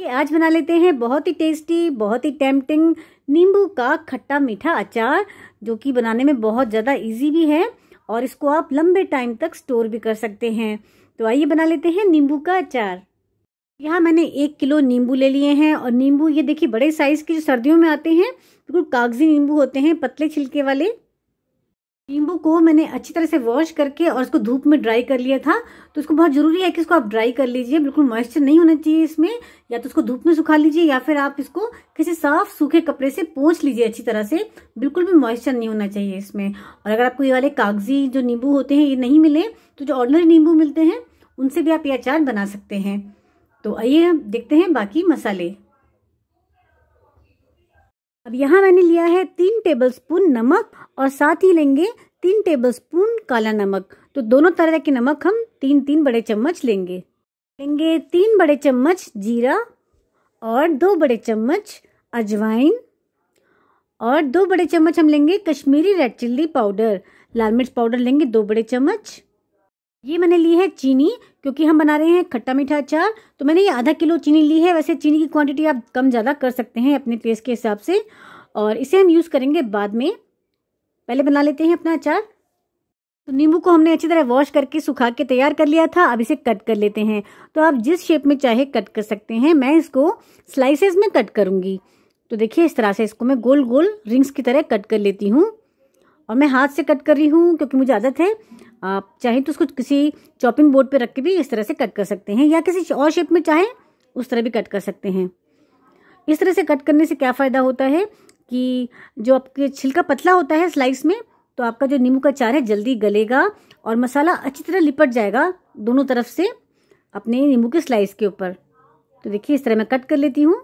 ये आज बना लेते हैं बहुत ही टेस्टी बहुत ही टेम्पटिंग नींबू का खट्टा मीठा अचार जो कि बनाने में बहुत ज़्यादा इजी भी है और इसको आप लंबे टाइम तक स्टोर भी कर सकते हैं तो आइए बना लेते हैं नींबू का अचार यहाँ मैंने एक किलो नींबू ले लिए हैं और नींबू ये देखिए बड़े साइज़ के जो सर्दियों में आते हैं बिल्कुल कागजी नींबू होते हैं पतले छिलके वाले नींबू को मैंने अच्छी तरह से वॉश करके और इसको धूप में ड्राई कर लिया था तो इसको बहुत ज़रूरी है कि इसको आप ड्राई कर लीजिए बिल्कुल मॉइस्चर नहीं होना चाहिए इसमें या तो इसको धूप में सुखा लीजिए या फिर आप इसको किसी साफ सूखे कपड़े से पोंछ लीजिए अच्छी तरह से बिल्कुल भी मॉइस्चर नहीं होना चाहिए इसमें और अगर आपको ये वाले कागजी जो नींबू होते हैं ये नहीं मिले तो जो ऑर्डनरी नींबू मिलते हैं उनसे भी आप ये अचार बना सकते हैं तो आइए देखते हैं बाकी मसाले अब यहाँ मैंने लिया है तीन टेबलस्पून नमक और साथ ही लेंगे तीन टेबलस्पून काला नमक तो दोनों तरह के नमक हम तीन तीन बड़े चम्मच लेंगे लेंगे तीन बड़े चम्मच जीरा और दो बड़े चम्मच अजवाइन और दो बड़े चम्मच हम लेंगे कश्मीरी रेड चिल्ली पाउडर लाल मिर्च पाउडर लेंगे दो बड़े चम्मच ये मैंने ली है चीनी क्योंकि हम बना रहे हैं खट्टा मीठा अचार तो मैंने ये आधा किलो चीनी ली है वैसे चीनी की क्वांटिटी आप कम ज़्यादा कर सकते हैं अपने टेस्ट के हिसाब से और इसे हम यूज़ करेंगे बाद में पहले बना लेते हैं अपना अचार तो नींबू को हमने अच्छी तरह वॉश करके सुखा के तैयार कर लिया था अब इसे कट कर लेते हैं तो आप जिस शेप में चाहे कट कर सकते हैं मैं इसको स्लाइसेस में कट करूँगी तो देखिए इस तरह से इसको मैं गोल गोल रिंग्स की तरह कट कर लेती हूँ और मैं हाथ से कट कर रही हूँ क्योंकि मुझे आदत है आप चाहे तो उसको किसी चॉपिंग बोर्ड पे रख के भी इस तरह से कट कर सकते हैं या किसी और शेप में चाहे उस तरह भी कट कर सकते हैं इस तरह से कट करने से क्या फ़ायदा होता है कि जो आपके छिलका पतला होता है स्लाइस में तो आपका जो नींबू का चार है जल्दी गलेगा और मसाला अच्छी तरह लिपट जाएगा दोनों तरफ से अपने नींबू के स्लाइस के ऊपर तो देखिए इस तरह मैं कट कर लेती हूँ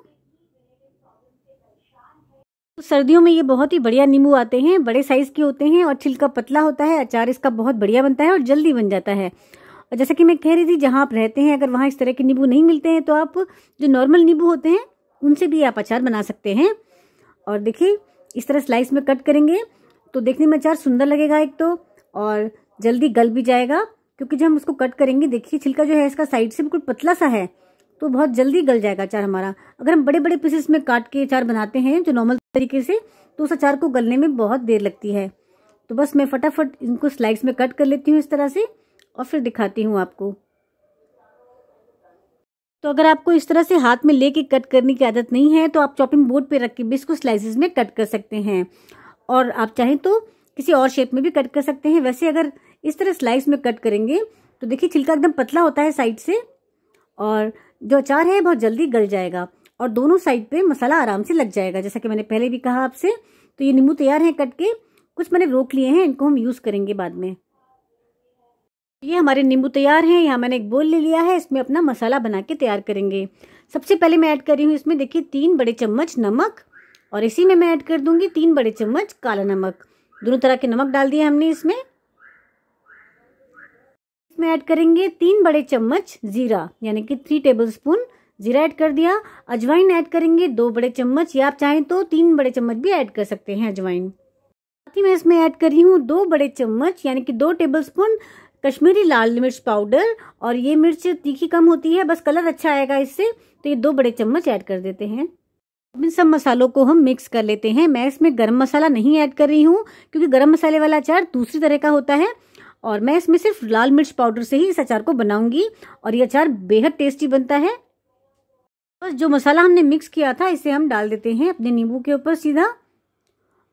सर्दियों में ये बहुत ही बढ़िया नींबू आते हैं बड़े साइज़ के होते हैं और छिलका पतला होता है अचार इसका बहुत बढ़िया बनता है और जल्दी बन जाता है और जैसा कि मैं कह रही थी जहाँ आप रहते हैं अगर वहाँ इस तरह के नींबू नहीं मिलते हैं तो आप जो नॉर्मल नींबू होते हैं उनसे भी आप अचार बना सकते हैं और देखिए इस तरह स्लाइस में कट करेंगे तो देखने में अचार सुंदर लगेगा एक तो और जल्दी गल भी जाएगा क्योंकि जब हम उसको कट करेंगे देखिए छिलका जो है इसका साइड से बिल्कुल पतला सा है तो बहुत जल्दी गल जाएगा अचार हमारा अगर हम बड़े बड़े पीसेस में काट के अचार बनाते हैं जो नॉर्मल तरीके से तो उस अचार को गलने में बहुत देर लगती है तो बस मैं फटाफट इनको स्लाइड्स में कट कर लेती हूँ इस तरह से और फिर दिखाती हूँ आपको तो अगर आपको इस तरह से हाथ में लेके कट करने की आदत नहीं है तो आप चॉपिंग बोर्ड पे रख के भी इसको स्लाइसेस में कट कर सकते हैं और आप चाहें तो किसी और शेप में भी कट कर सकते हैं वैसे अगर इस तरह स्लाइस में कट करेंगे तो देखिए छिलका एकदम पतला होता है साइड से और जो अचार है बहुत जल्दी गल जाएगा और दोनों साइड पे मसाला आराम से लग जाएगा जैसा कि मैंने पहले भी कहा आपसे तो ये नींबू तैयार है कट के कुछ मैंने रोक लिए हैं इनको हम यूज़ करेंगे बाद में ये हमारे नींबू तैयार हैं यहाँ मैंने एक बोल ले लिया है इसमें अपना मसाला बना के तैयार करेंगे सबसे पहले मैं ऐड कर रही हूँ इसमें देखिए तीन बड़े चम्मच नमक और इसी में मैं ऐड कर दूंगी तीन बड़े चम्मच काला नमक दोनों तरह के नमक डाल दिया हमने इसमें इसमें ऐड करेंगे तीन बड़े चम्मच जीरा यानी कि थ्री टेबल स्पून जीरा ऐड कर दिया अजवाइन ऐड करेंगे दो बड़े चम्मच या आप चाहें तो तीन बड़े चम्मच भी ऐड कर सकते हैं अजवाइन साथ ही मैं इसमें ऐड कर रही हूँ दो बड़े चम्मच यानी कि दो टेबल स्पून कश्मीरी लाल मिर्च पाउडर और ये मिर्च तीखी कम होती है बस कलर अच्छा आएगा इससे तो ये दो बड़े चम्मच ऐड कर देते हैं इन सब मसालों को हम मिक्स कर लेते हैं मैं इसमें गरम मसाला नहीं ऐड कर रही हूँ क्योंकि गरम मसाले वाला अचार दूसरी तरह का होता है और मैं इसमें सिर्फ लाल मिर्च पाउडर से ही इस अचार को बनाऊंगी और ये अचार बेहद टेस्टी बनता है बस तो जो मसाला हमने मिक्स किया था इसे हम डाल देते हैं अपने नींबू के ऊपर सीधा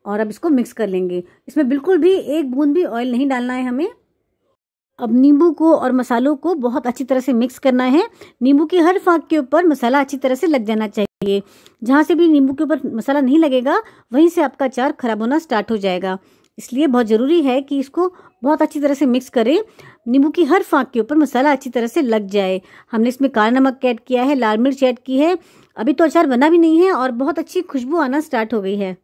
और अब इसको मिक्स कर लेंगे इसमें बिल्कुल भी एक बूंद भी ऑयल नहीं डालना है हमें अब नींबू को और मसालों को बहुत अच्छी तरह से मिक्स करना है नींबू की हर फाँक के ऊपर मसाला अच्छी तरह से लग जाना चाहिए जहाँ से भी नींबू के ऊपर मसाला नहीं लगेगा वहीं से आपका चार खराब होना स्टार्ट हो जाएगा इसलिए बहुत ज़रूरी है कि इसको बहुत अच्छी तरह से मिक्स करें नींबू की हर फाँक के ऊपर मसाला अच्छी तरह से लग जाए हमने इसमें काला नमक ऐड किया है लाल मिर्च ऐड की है अभी तो अचार बना भी नहीं है और बहुत अच्छी खुशबू आना स्टार्ट हो गई है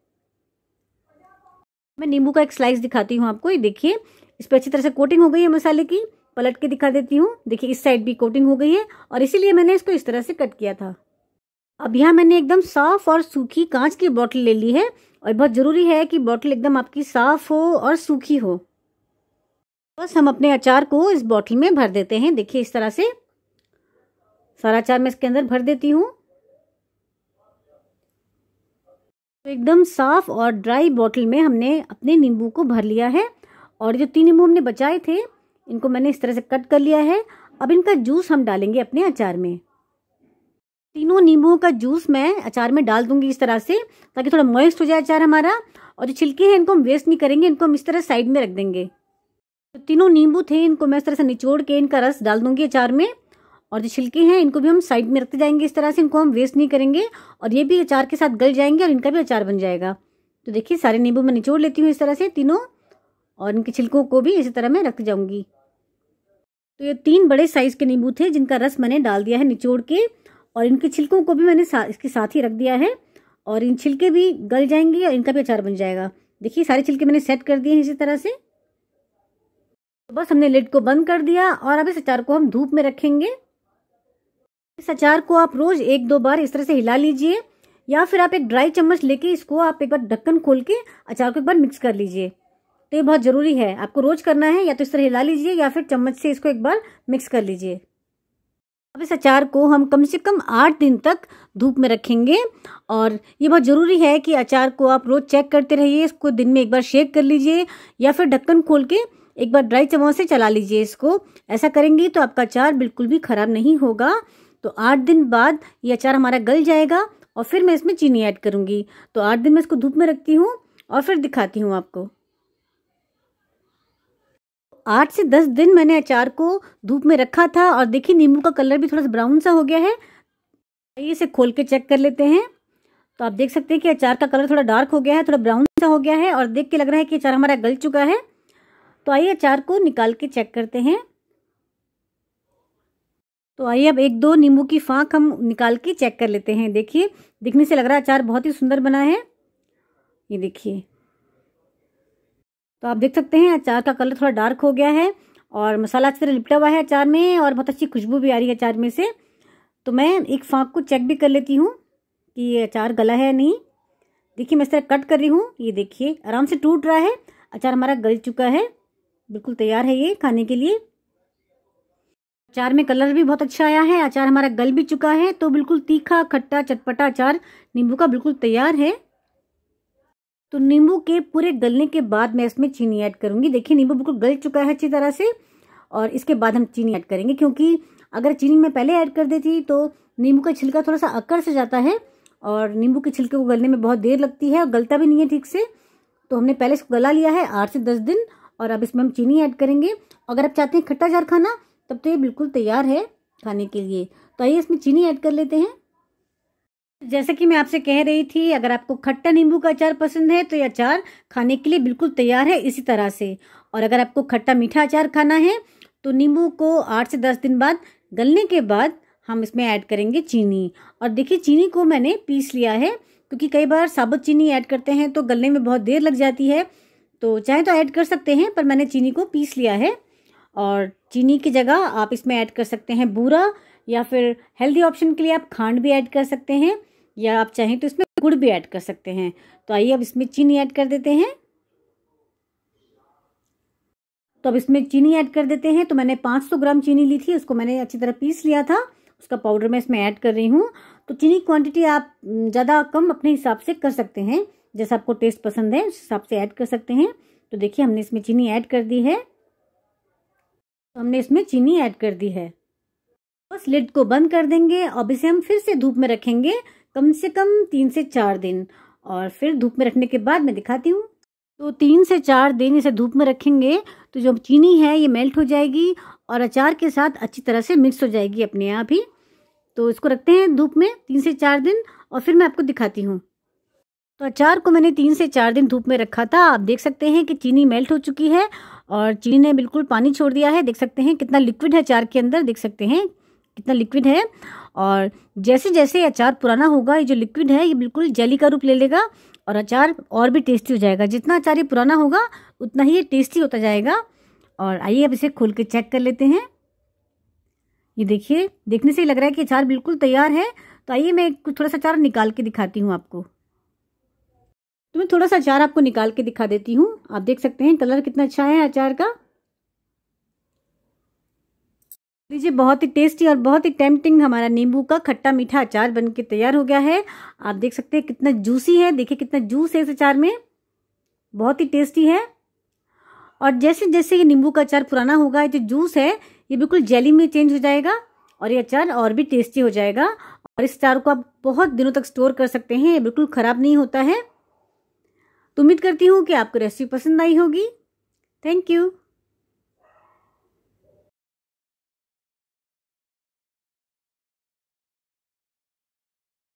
मैं नींबू का एक स्लाइस दिखाती हूँ आपको ये देखिए इस पर अच्छी तरह से कोटिंग हो गई है मसाले की पलट के दिखा देती हूँ देखिए इस साइड भी कोटिंग हो गई है और इसीलिए मैंने इसको इस तरह से कट किया था अब यहाँ मैंने एकदम साफ और सूखी कांच की बॉटल ले ली है और बहुत ज़रूरी है कि बोतल एकदम आपकी साफ हो और सूखी हो बस हम अपने अचार को इस बोतल में भर देते हैं देखिए इस तरह से सारा अचार मैं इसके अंदर भर देती हूँ तो एकदम साफ और ड्राई बॉटल में हमने अपने नींबू को भर लिया है और जो तीन नींबू हमने बचाए थे इनको मैंने इस तरह से कट कर लिया है अब इनका जूस हम डालेंगे अपने अचार में तीनों नींबू का जूस मैं अचार में डाल दूंगी इस तरह से ताकि थोड़ा मॉइस्ट हो जाए अचार हमारा और जो छिलके हैं इनको हम वेस्ट नहीं करेंगे इनको हम इस तरह साइड में रख देंगे तो तीनों नींबू थे इनको मैं इस तरह से निचोड़ के इनका रस डाल दूंगी अचार में और जो छिलके हैं इनको भी हम साइड में रखते जाएंगे इस तरह से इनको हम वेस्ट नहीं करेंगे और ये भी अचार के साथ गल जाएंगे और इनका भी अचार बन जाएगा तो देखिए सारे नींबू मैं निचोड़ लेती हूँ इस तरह से तीनों और इनके छिलकों को भी इसी तरह मैं रख जाऊंगी तो ये तीन बड़े साइज़ के नींबू थे जिनका रस मैंने डाल दिया है निचोड़ के और इनके छिलकों को भी मैंने सा, इसके साथ ही रख दिया है और इन छिलके भी गल जाएंगे और इनका भी अचार बन जाएगा देखिए सारे छिलके मैंने सेट कर दिए हैं इसी तरह से तो बस हमने लिड को बंद कर दिया और अब इस अचार को हम धूप में रखेंगे इस अचार को आप रोज एक दो बार इस तरह से हिला लीजिए या फिर आप एक ड्राई चम्मच लेके इसको आप एक बार ढक्कन खोल के अचार को एक बार मिक्स कर लीजिए तो ये बहुत ज़रूरी है आपको रोज करना है या तो इस तरह हिला लीजिए या फिर चम्मच से इसको एक बार मिक्स कर लीजिए अब इस अचार को हम कम से कम आठ दिन तक धूप में रखेंगे और ये बहुत ज़रूरी है कि अचार को आप रोज़ चेक करते रहिए इसको दिन में एक बार शेक कर लीजिए या फिर ढक्कन खोल के एक बार ड्राई चम्मच से चला लीजिए इसको ऐसा करेंगे तो आपका अचार बिल्कुल भी ख़राब नहीं होगा तो आठ दिन बाद ये अचार हमारा गल जाएगा और फिर मैं इसमें चीनी ऐड करूँगी तो आठ दिन मैं इसको धूप में रखती हूँ और फिर दिखाती हूँ आपको आठ से दस दिन मैंने अचार को धूप में रखा था और देखिए नींबू का कलर भी थोड़ा सा ब्राउन सा हो गया है आइए इसे खोल के चेक कर लेते हैं तो आप देख सकते हैं कि अचार का कलर थोड़ा डार्क हो गया है थोड़ा ब्राउन सा हो गया है और देख के लग रहा है कि अचार हमारा गल चुका है तो आइए अचार को निकाल के चेक करते हैं तो आइए अब एक दो नींबू की फाँक हम निकाल के चेक कर लेते हैं देखिए दिखने से लग रहा है अचार बहुत ही सुंदर बना है ये देखिए तो आप देख सकते हैं अचार का कलर थोड़ा डार्क हो गया है और मसाला अच्छी तरह लिपटा हुआ है अचार में और बहुत अच्छी खुशबू भी आ रही है अचार में से तो मैं एक फाँक को चेक भी कर लेती हूँ कि ये अचार गला है या नहीं देखिए मैं इस तरह कट कर रही हूँ ये देखिए आराम से टूट रहा है अचार हमारा गल चुका है बिल्कुल तैयार है ये खाने के लिए अचार में कलर भी बहुत अच्छा आया है अचार हमारा गल भी चुका है तो बिल्कुल तीखा खट्टा चटपटा अचार नींबू का बिल्कुल तैयार है तो नींबू के पूरे गलने के बाद मैं इसमें चीनी ऐड करूँगी देखिए नींबू बिल्कुल गल चुका है अच्छी तरह से और इसके बाद हम चीनी ऐड करेंगे क्योंकि अगर चीनी मैं पहले ऐड कर देती तो नींबू का छिलका थोड़ा सा अक्कर से जाता है और नींबू के छिलके को गलने में बहुत देर लगती है और गलता भी नहीं है ठीक से तो हमने पहले इसको गला लिया है आठ से दस दिन और अब इसमें हम चीनी ऐड करेंगे अगर आप चाहते हैं खट्टा जार खाना तब तो ये बिल्कुल तैयार है खाने के लिए तो आइए इसमें चीनी ऐड कर लेते हैं जैसे कि मैं आपसे कह रही थी अगर आपको खट्टा नींबू का अचार पसंद है तो ये अचार खाने के लिए बिल्कुल तैयार है इसी तरह से और अगर आपको खट्टा मीठा अचार खाना है तो नींबू को आठ से दस दिन बाद गलने के बाद हम इसमें ऐड करेंगे चीनी और देखिए चीनी को मैंने पीस लिया है क्योंकि कई बार साबुत चीनी ऐड करते हैं तो गलने में बहुत देर लग जाती है तो चाहे तो ऐड कर सकते हैं पर मैंने चीनी को पीस लिया है और चीनी की जगह आप इसमें ऐड कर सकते हैं बूरा या फिर हेल्दी ऑप्शन के लिए आप खांड भी ऐड कर सकते हैं या आप चाहें तो इसमें गुड़ भी ऐड कर सकते हैं तो आइए अब इसमें चीनी ऐड कर देते हैं तो अब इसमें चीनी ऐड कर देते हैं तो मैंने 500 ग्राम चीनी ली थी उसको मैंने अच्छी तरह पीस लिया था उसका पाउडर मैं इसमें ऐड कर रही हूँ तो चीनी क्वांटिटी आप ज़्यादा कम अपने हिसाब से कर सकते हैं जैसा आपको टेस्ट पसंद है उस हिसाब से ऐड कर सकते हैं तो देखिए हमने इसमें चीनी ऐड कर दी है तो हमने इसमें चीनी ऐड कर दी है बस लिड को बंद कर देंगे अब इसे हम फिर से धूप में रखेंगे कम से कम तीन से चार दिन और फिर धूप में रखने के बाद मैं दिखाती हूँ तो तीन से चार दिन इसे धूप में रखेंगे तो जो चीनी है ये मेल्ट हो जाएगी और अचार के साथ अच्छी तरह से मिक्स हो जाएगी अपने आप ही तो इसको रखते हैं धूप में तीन से चार दिन और फिर मैं आपको दिखाती हूँ तो अचार को मैंने तीन से चार दिन धूप में रखा था आप देख सकते हैं कि चीनी मेल्ट हो चुकी है और चीनी ने बिल्कुल पानी छोड़ दिया है देख सकते हैं कितना लिक्विड है अचार के अंदर देख सकते हैं कितना लिक्विड है और जैसे जैसे अचार पुराना होगा ये जो लिक्विड है ये बिल्कुल जली का रूप ले लेगा और अचार और भी टेस्टी हो जाएगा जितना अचार ये पुराना होगा उतना ही ये टेस्टी होता जाएगा और आइए अब इसे खोल के चेक कर लेते हैं ये देखिए देखने से ही लग रहा है कि अचार बिल्कुल तैयार है तो आइए मैं कुछ थोड़ा सा अचार निकाल के दिखाती हूँ आपको तो मैं थोड़ा सा अचार आपको निकाल के दिखा देती हूँ आप देख सकते हैं कलर कितना अच्छा है अचार का लीजिए बहुत ही टेस्टी और बहुत ही टेम्पटिंग हमारा नींबू का खट्टा मीठा अचार बन के तैयार हो गया है आप देख सकते हैं कितना जूसी है देखिए कितना जूस है इस अचार में बहुत ही टेस्टी है और जैसे जैसे ये नींबू का अचार पुराना होगा ये जो जूस है ये बिल्कुल जेली में चेंज हो जाएगा और ये अचार और भी टेस्टी हो जाएगा और इस अचार को आप बहुत दिनों तक स्टोर कर सकते हैं ये बिल्कुल ख़राब नहीं होता है तो उम्मीद करती हूँ कि आपको रेसिपी पसंद आई होगी थैंक यू